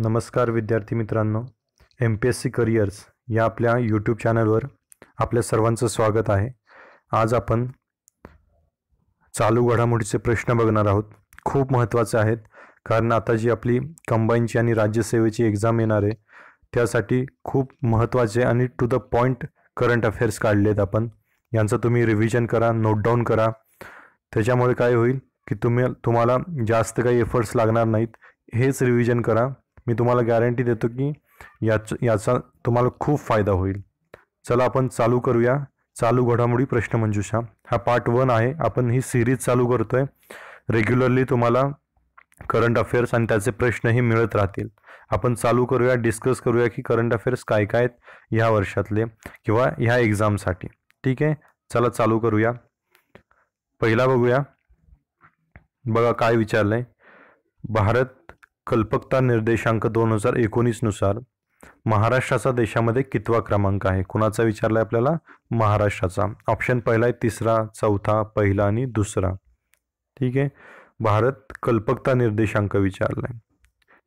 नमस्कार विद्यार्थी मित्रांनो M P S C careers या आपल्या यूट्यूब चॅनलवर आपल्या सर्वांचं स्वागत आहे आज आपण चालू घडामोडीचे प्रश्न बघणार आहोत खूप महत्त्वाचे आहेत कारण आता जी आपली कंबाईनची आणि राज्यसेवेची एक्झाम येणार आहे त्यासाठी खूप महत्त्वाचे आणि to the point current affairs काढले आहेत आपण यांचं तुम्ही रिव्हिजन करा नोट डाऊन करा त्याच्यामुळे काय होईल की तुम्ही तुम्हाला जास्त काही एफर्ट्स लागणार नाहीत हेच रिव्हिजन करा मी तुम्हाला गॅरंटी देतो की याच याचा तुम्हाला खूप फायदा होईल चला आपण चालू करूया चालू घडामोडी प्रश्नमंजुषा हा पार्ट वन आहे आपण ही सिरीज चालू करतो आहे रेग्युलरली तुम्हाला करंट अफेअर्स आणि त्याचे प्रश्नही मिळत राहतील आपण चालू करूया डिस्कस करूया की करंट अफेअर्स काय काय आहेत ह्या वर्षातले किंवा ह्या एक्झामसाठी ठीक आहे चला चालू करूया पहिला बघूया बघा काय विचारलं आहे भारत कल्पकता निर्देशांक दोन हजार एकोणीसनुसार महाराष्ट्राचा देशामध्ये कितवा क्रमांक आहे कुणाचा विचारलाय आपल्याला महाराष्ट्राचा ऑप्शन पहिला आहे तिसरा चौथा पहिला आणि दुसरा ठीक आहे भारत कल्पकता निर्देशांक विचारलाय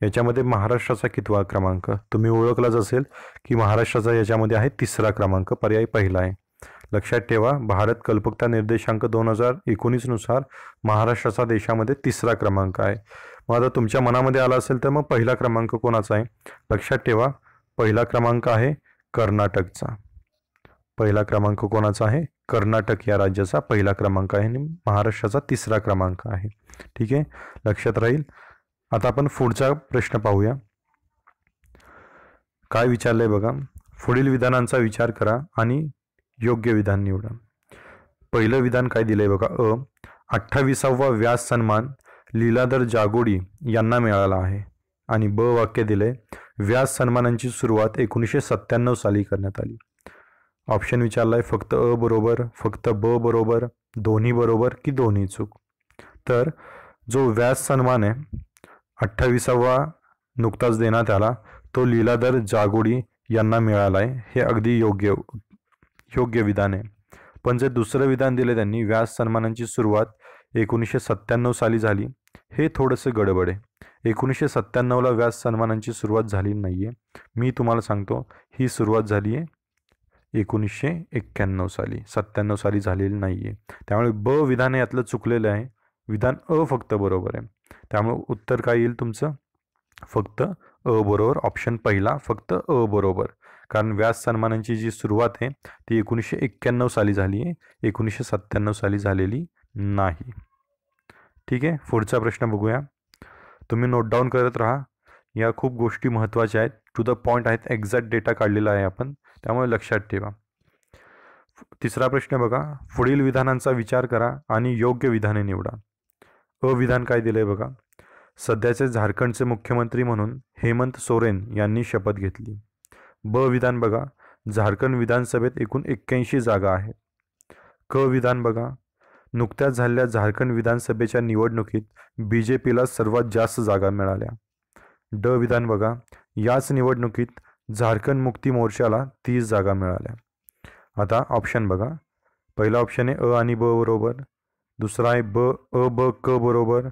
याच्यामध्ये महाराष्ट्राचा कितवा क्रमांक तुम्ही ओळखलाच असेल की महाराष्ट्राचा याच्यामध्ये आहे तिसरा क्रमांक पर्याय पहिला आहे लक्षात ठेवा भारत कल्पकता निर्देशांक दोन हजार एकोणीसनुसार महाराष्ट्राचा देशामध्ये तिसरा क्रमांक आहे मग तुमच्या मनामध्ये आला असेल तर मग पहिला क्रमांक कोणाचा आहे लक्षात ठेवा पहिला क्रमांक आहे कर्नाटकचा पहिला क्रमांक कोणाचा आहे कर्नाटक या राज्याचा पहिला क्रमांक आहे आणि महाराष्ट्राचा तिसरा क्रमांक आहे ठीक आहे लक्षात राहील आता आपण पुढचा प्रश्न पाहूया काय विचारलंय बघा पुढील विधानांचा विचार करा आणि योग्य विधान निवडा पहिलं विधान काय दिलंय बघा अ अठ्ठावीसावा व्यास सन्मान लीलाधर जागोडी यांना मिळाला आहे आणि ब वाक्य दिले व्यास सन्मानांची सुरुवात एकोणीसशे सत्त्याण्णव साली करण्यात आली ऑप्शन विचारला आहे फक्त अ बरोबर फक्त ब बरोबर दोन्ही बरोबर की दोन्ही चूक तर जो व्यास सन्मान आहे अठ्ठावीसावा नुकताच देण्यात आला तो लीलाधर जागोडी यांना मिळाला आहे हे अगदी योग्य योग्य विधान आहे पण जे दुसरं विधान दिले त्यांनी व्यास सन्मानांची सुरुवात एकोणीसशे सत्त्याण्णव साली झाली हे थोडंसं गडबड आहे एकोणीसशे सत्त्याण्णवला व्यास सन्मानांची सुरुवात झाली नाही आहे मी तुम्हाला सांगतो ही सुरुवात झाली आहे एकोणीसशे एक्क्याण्णव साली सत्त्याण्णव साली झालेली नाही आहे त्यामुळे ब विधान यातलं चुकलेलं आहे विधान अ फक्त बरोबर आहे त्यामुळे उत्तर काय येईल तुमचं फक्त अ बरोबर ऑप्शन पहिला फक्त अ बरोबर कारण व्यास सन्मानांची जी सुरुवात आहे ती एकोणीसशे एक्क्याण्णव साली झाली आहे एकोणीसशे सत्त्याण्णव साली झालेली नाही ठीक आहे पुढचा प्रश्न बघूया तुम्ही नोट डाऊन करत राहा या खूप गोष्टी महत्त्वाच्या आहेत टू द पॉईंट आहेत एक्झॅक्ट डेटा काढलेला आहे आपण त्यामुळे लक्षात ठेवा तिसरा प्रश्न बघा पुढील विधानांचा विचार करा आणि योग्य विधाने निवडा अविधान काय दिलं आहे बघा सध्याचे झारखंडचे मुख्यमंत्री म्हणून हेमंत सोरेन यांनी शपथ घेतली ब विधान बघा झारखंड विधानसभेत एकूण एक्क्याऐंशी जागा आहेत क विधान बघा नुकत्याच झालेल्या झारखंड विधानसभेच्या निवडणुकीत बी जे पीला सर्वात जास्त जागा मिळाल्या ड विधान बघा याच निवडणुकीत झारखंड मुक्ती मोर्चाला तीस जागा मिळाल्या आता ऑप्शन बघा पहिला ऑप्शन आहे अ आणि ब बरोबर दुसरा आहे ब अ ब क बरोबर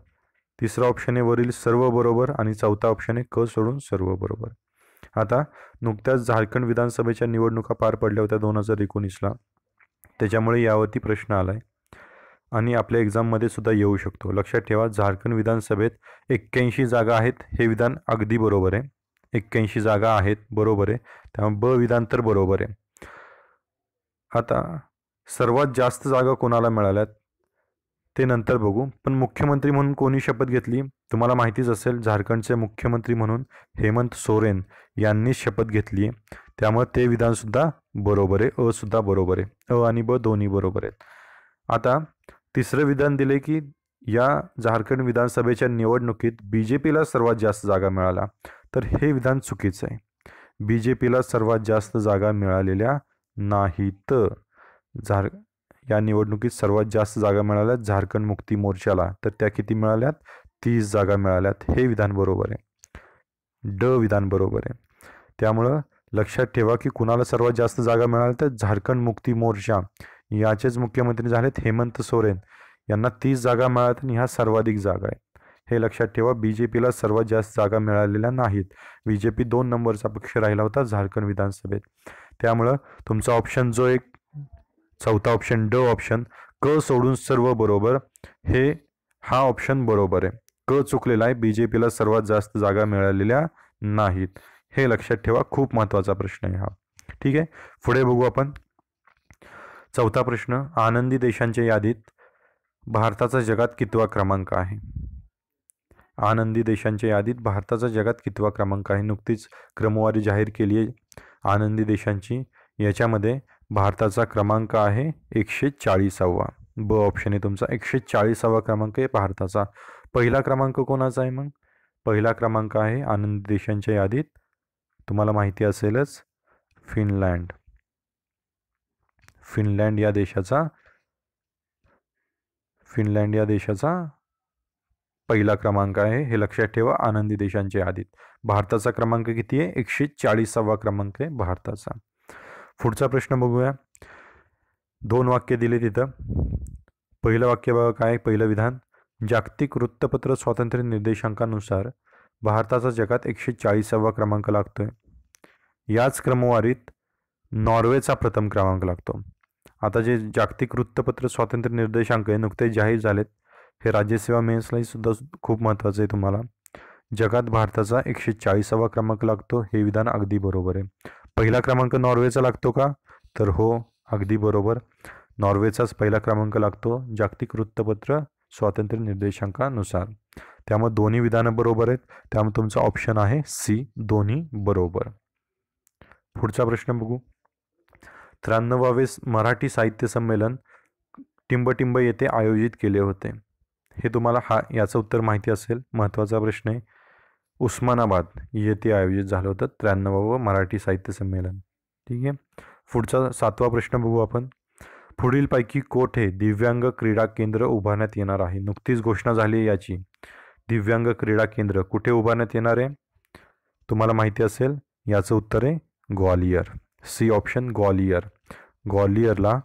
तिसरा ऑप्शन आहे वरील सर्व बरोबर आणि चौथा ऑप्शन आहे क सोडून सर्व बरोबर आता नुकत्याच झारखंड विधानसभेच्या निवडणुका पार पडल्या होत्या दोन हजार एकोणीसला त्याच्यामुळे यावरती प्रश्न आला आहे आणि आपल्या एक्झाममध्ये सुद्धा येऊ शकतो लक्षात ठेवा झारखंड विधानसभेत एक्क्याऐंशी जागा आहेत हे विधान अगदी बरोबर आहे एक्क्याऐंशी जागा आहेत बरोबर आहे त्यामुळे ब विधान तर बरोबर आहे आता सर्वात जास्त जागा कोणाला मिळाल्यात ते नंतर बघू पण मुख्यमंत्री म्हणून कोणी शपथ घेतली तुम्हाला माहितीच असेल झारखंडचे मुख्यमंत्री म्हणून हेमंत सोरेन यांनी शपथ घेतली आहे त्यामुळे ते विधानसुद्धा बरोबर आहे अ सुद्धा बरोबर आहे अ आणि ब दोन्ही बरोबर आहेत आता तिसरं विधान दिले की या झारखंड विधानसभेच्या निवडणुकीत बी जे पीला सर्वात जास्त जागा मिळाला तर हे विधान चुकीचं आहे बी जे पीला सर्वात जास्त जागा मिळालेल्या नाहीत झार या निवडणुकीत सर्वात जास्त जागा मिळाल्या झारखंड मुक्ती मोर्चाला तर त्या किती मिळाल्यात तीस जागा मिळाल्यात हे विधान बरोबर आहे ड विधान बरोबर आहे त्यामुळं लक्षात ठेवा की कुणाला सर्वात जास्त जागा मिळाल्या तर झारखंड मुक्ती मोर्चा याचेच मुख्यमंत्री झालेत हेमंत सोरेन यांना तीस जागा मिळाल्यात आणि ह्या सर्वाधिक जागा आहेत हे लक्षात ठेवा बी जे पीला सर्वात जास्त जागा मिळालेल्या नाहीत बी जे पी दोन नंबरचा पक्ष राहिला होता झारखंड विधानसभेत त्यामुळं तुमचा ऑप्शन जो एक चौथा ऑप्शन ड ऑप्शन क सोडून सर्व बरोबर हे हा ऑप्शन बरोबर आहे क चुकलेला आहे बी जे पीला सर्वात जास्त जागा मिळालेल्या नाहीत हे लक्षात ठेवा खूप महत्त्वाचा प्रश्न आहे हा ठीक आहे पुढे बघू आपण चौथा प्रश्न आनंदी देशांच्या यादीत भारताचा जगात कितवा क्रमांक आहे आनंदी देशांच्या यादीत भारताचा जगात कितवा क्रमांक आहे नुकतीच क्रमवारी जाहीर केली आहे आनंदी देशांची याच्यामध्ये भारताचा क्रमांक आहे एकशे चाळीसावा ब ऑप्शन आहे तुमचा एकशे चाळीसावा क्रमांक आहे भारताचा पहिला क्रमांक कोणाचा आहे मग पहिला क्रमांक आहे आनंदी देशांच्या यादीत तुम्हाला माहिती असेलच फिनलँड फिनलँड या देशाचा फिनलँड या देशाचा पहिला क्रमांक आहे हे लक्षात ठेवा आनंदी देशांच्या यादीत भारताचा क्रमांक किती आहे एकशे चाळीसावा क्रमांक आहे भारताचा पुढचा प्रश्न बघूया दोन वाक्य दिले तिथं पहिलं वाक्य बघा काय पहिलं विधान जागतिक वृत्तपत्र स्वातंत्र्य निर्देशांकानुसार भारताचा जगात एकशे चाळीसावा क्रमांक लागतो याच क्रमवारीत नॉर्वेचा प्रथम क्रमांक लागतो आता जे जागतिक वृत्तपत्र स्वातंत्र्य निर्देशांक आहे नुकतेच जाहीर झालेत हे राज्यसेवा मेन्सलाही सुद्धा खूप महत्त्वाचं आहे तुम्हाला जगात भारताचा एकशे चाळीसावा क्रमांक लागतो हे विधान अगदी बरोबर आहे पहिला क्रमांक नॉर्वेचा लागतो का तर हो अगदी बरोबर नॉर्वेचाच पहिला क्रमांक लागतो जागतिक वृत्तपत्र स्वातंत्र्य निर्देशांकानुसार त्यामुळे दोन्ही विधानं बरोबर आहेत त्यामुळे तुमचा ऑप्शन आहे सी दोन्ही बरोबर पुढचा प्रश्न बघू त्र्याण्णवावे मराठी साहित्य संमेलन टिंबटिंब येथे आयोजित केले होते हे तुम्हाला हा याचं उत्तर माहिती असेल महत्त्वाचा प्रश्न आहे उस्मानाबाद येथे आयोजित झालं होतं त्र्याण्णवावं मराठी साहित्य संमेलन ठीक आहे पुढचा सातवा प्रश्न बघू आपण पुढीलपैकी कोठे दिव्यांग क्रीडा केंद्र उभारण्यात येणार आहे नुकतीच घोषणा झाली आहे याची दिव्यांग क्रीडा केंद्र कुठे उभारण्यात येणार आहे तुम्हाला माहिती असेल याचं उत्तर आहे ग्वालियर सी ऑप्शन ग्वालियर ग्वालियरला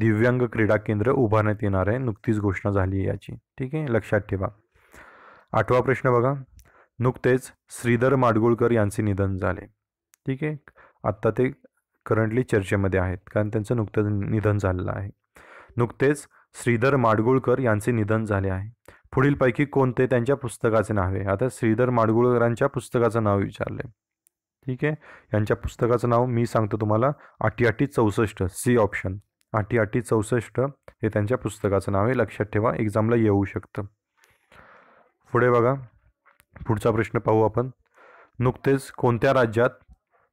दिव्यांग क्रीडा केंद्र उभारण्यात येणार आहे नुकतीच घोषणा झाली आहे याची ठीक आहे लक्षात ठेवा आठवा प्रश्न बघा नुकतेच श्रीधर माडगुळकर यांचे निधन झाले ठीक आहे आत्ता ते करंटली चर्चेमध्ये आहेत कारण त्यांचं नुकतंच निधन झालेलं आहे नुकतेच श्रीधर माडगुळकर यांचे निधन झाले आहे पुढीलपैकी कोणते त्यांच्या पुस्तकाचे नाव आहे आता श्रीधर माडगुळकरांच्या पुस्तकाचं नाव विचारले ठीक आहे यांच्या पुस्तकाचं नाव मी सांगतो तुम्हाला आठी आठी चौसष्ट सी ऑप्शन आठी चौसष्ट हे त्यांच्या पुस्तकाचं नाव आहे लक्षात ठेवा एक्झामला येऊ शकतं पुढे बघा पुढचा प्रश्न पाहू आपण नुकतेच कोणत्या राज्यात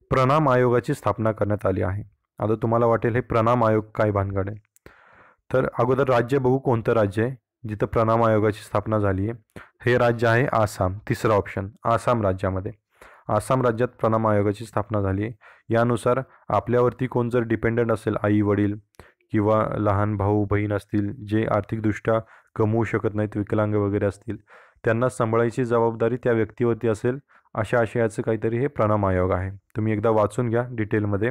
प्रणाम आयोगाची स्थापना करण्यात आली आहे आता तुम्हाला वाटेल हे प्रणाम आयोग काय भानगड आहे तर अगोदर राज्य बघू कोणतं राज्य आहे जिथं प्रणाम आयोगाची स्थापना झाली आहे हे राज्य आहे आसाम तिसरा ऑप्शन आसाम राज्यामध्ये आसाम राज्यात प्रणाम आयोगाची स्थापना झाली यानुसार आपल्यावरती कोण जर डिपेंडंट असेल आई वडील किंवा लहान भाऊ बहीण असतील जे आर्थिकदृष्ट्या कमवू शकत नाहीत विकलांग वगैरे असतील त्यांना सांभाळायची जबाबदारी त्या व्यक्तीवरती असेल अशा आशयाचं काहीतरी हे प्रणाम आयोग आहे तुम्ही एकदा वाचून घ्या डिटेलमध्ये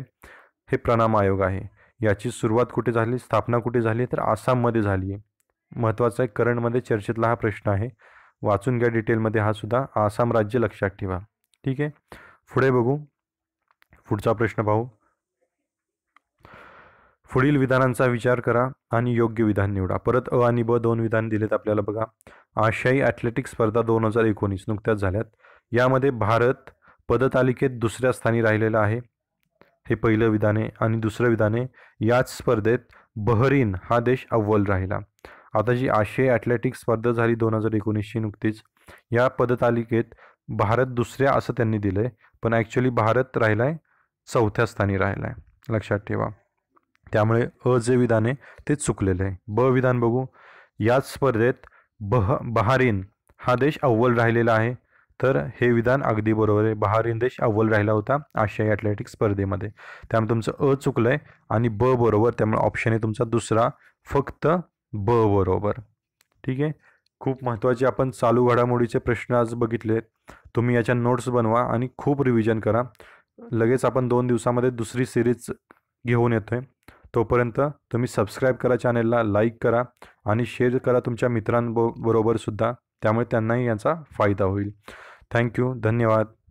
हे प्रणाम आयोग आहे याची सुरुवात कुठे झाली स्थापना कुठे झाली तर आसाममध्ये झाली आहे महत्त्वाचा आहे करंटमध्ये चर्चेतला हा प्रश्न आहे वाचून घ्या डिटेलमध्ये हा सुद्धा आसाम राज्य लक्षात ठेवा ठीक आहे पुढे बघू पुढचा प्रश्न पाहू पुढील विधानांचा विचार करा आणि योग्य विधान निवडा परत अ आणि ब दोन विधान दिलेत आपल्याला बघा आशियाई ॲथलेटिक्स स्पर्धा दोन हजार एकोणीस नुकत्याच झाल्यात यामध्ये भारत पदतालिकेत दुसऱ्या स्थानी राहिलेला आहे हे पहिलं आहे आणि दुसरं आहे याच स्पर्धेत बहरीन हा देश अव्वल राहिला आता जी आशियाई ॲथलेटिक्स स्पर्धा झाली दोन हजार एकोणीसची नुकतीच या पदतालिकेत भारत दुसऱ्या असं त्यांनी दिलं आहे पण ॲक्च्युली भारत राहिला आहे चौथ्या स्थानी राहिला आहे लक्षात ठेवा त्यामुळे अ जे विधान आहे ते चुकलेलं आहे ब विधान बघू याच स्पर्धेत बह बहारीन हा देश अव्वल राहिलेला आहे तर हे विधान अगदी बरोबर आहे बहारीन देश अव्वल राहिला होता आशियाई ॲथलेटिक स्पर्धेमध्ये त्यामुळे तुमचं अ चुकलं आहे आणि ब बरोबर त्यामुळे ऑप्शन आहे तुमचा दुसरा फक्त ब बरोबर ठीक आहे खूप महत्त्वाचे आपण चालू घडामोडीचे प्रश्न आज बघितले तुम्ही याच्या नोट्स बनवा आणि खूप रिव्हिजन करा लगेच आपण दोन दिवसामध्ये दुसरी सिरीज घेऊन येतो आहे तोपर्यंत तुम्ही सबस्क्राईब करा चॅनेलला लाईक करा आणि शेअर करा तुमच्या मित्रांबरोबरसुद्धा त्यामुळे त्यांनाही याचा फायदा होईल थँक्यू धन्यवाद